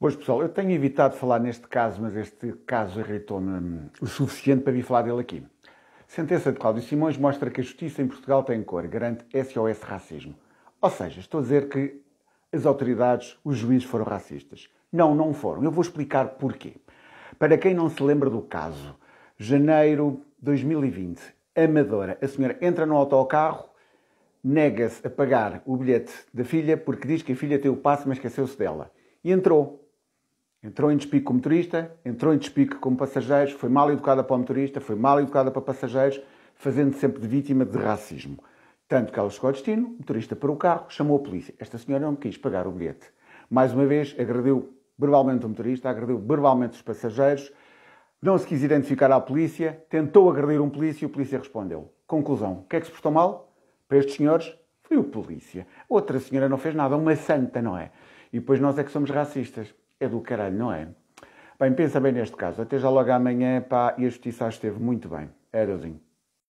Pois, pessoal, eu tenho evitado falar neste caso, mas este caso irritou-me o suficiente para vir falar dele aqui. Sentença de Cláudio Simões mostra que a justiça em Portugal tem cor, garante SOS racismo. Ou seja, estou a dizer que as autoridades, os juízes foram racistas. Não, não foram. Eu vou explicar porquê. Para quem não se lembra do caso, janeiro 2020, Amadora, a senhora entra no autocarro, nega-se a pagar o bilhete da filha porque diz que a filha tem o passe, mas esqueceu-se dela. E entrou, Entrou em despique com o motorista, entrou em despique com passageiros, foi mal educada para o motorista, foi mal educada para passageiros, fazendo sempre de vítima de racismo. Tanto que ela chegou ao destino, o motorista para o carro, chamou a polícia. Esta senhora não quis pagar o bilhete. Mais uma vez, agrediu verbalmente o motorista, agrediu verbalmente os passageiros, não se quis identificar à polícia, tentou agredir um polícia e o polícia respondeu. Conclusão, o que é que se portou mal? Para estes senhores, foi o polícia. Outra senhora não fez nada, uma santa, não é? E depois nós é que somos racistas é do caralho, não é? Bem, pensa bem neste caso. Até já logo amanhã, pá, e a justiça esteve muito bem. Era Adeusinho.